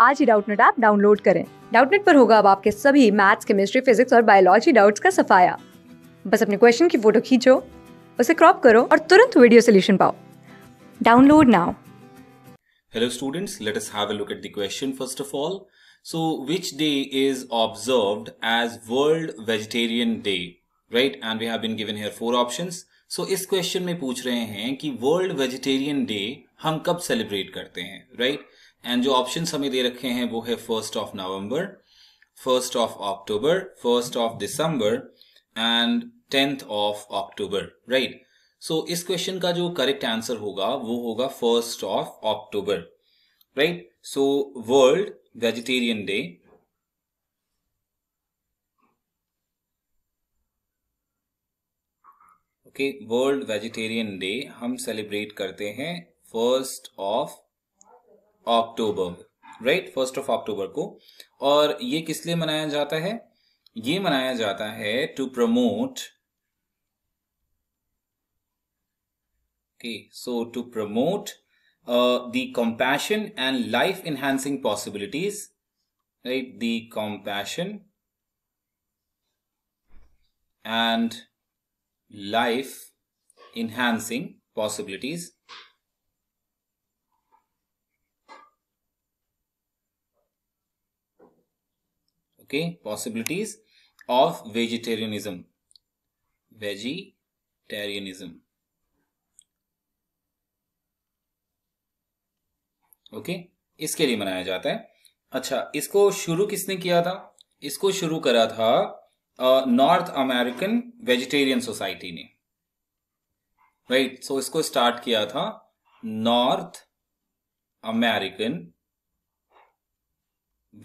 आज ही Doubtnut app download करें डाउटनेट पर होगा अब आपके सभी मैथ्स केमिस्ट्री फिजिक्स और बायोलॉजी डाउट्स का सफाया बस अपने क्वेश्चन की फोटो खींचो उसे क्रॉप करो और तुरंत वीडियो सोल्यूशन पाओ download now hello students let us have a look at the question first of all so which day is observed as world vegetarian day right and we have been given here four options so इस question में पूछ रहे हैं कि world vegetarian day हम कब celebrate करते हैं राइट right? एंड जो ऑप्शन हमें दे रखे हैं वो है first of November first of October first of December and tenth of October right so इस क्वेश्चन का जो करेक्ट आंसर होगा वो होगा first of October right so world vegetarian day okay world vegetarian day हम सेलिब्रेट करते हैं first of October right first of October को और ये किस लिए मनाया जाता है ये मनाया जाता है to promote so to promote the compassion and life enhancing possibilities right the compassion and life enhancing possibilities okay possibilities of vegetarianism vegetarianism okay इसके लिए मनाया जाता है अच्छा इसको शुरू किसने किया था इसको शुरू करा था नॉर्थ अमेरिकन वेजिटेरियन सोसाइटी ने राइट right? सो so इसको स्टार्ट किया था नॉर्थ अमेरिकन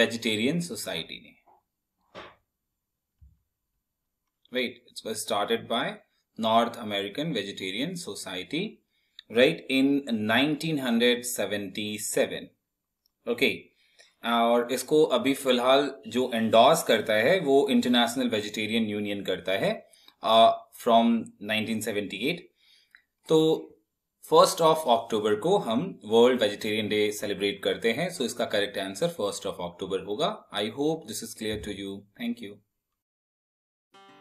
वेजिटेरियन सोसाइटी ने Wait, it was started by North American Vegetarian Society, right, in 1977. Okay, और इसको अभी फ़िलहाल जो एंडोर्स करता है वो इंटरनेशनल वेजिटेरियन यूनियन करता है फ्रॉम uh, 1978 तो फर्स्ट ऑफ अक्टूबर को हम वर्ल्ड वेजिटेरियन डे सेलिब्रेट करते हैं सो so इसका correct answer first of October होगा I hope this is clear to you thank you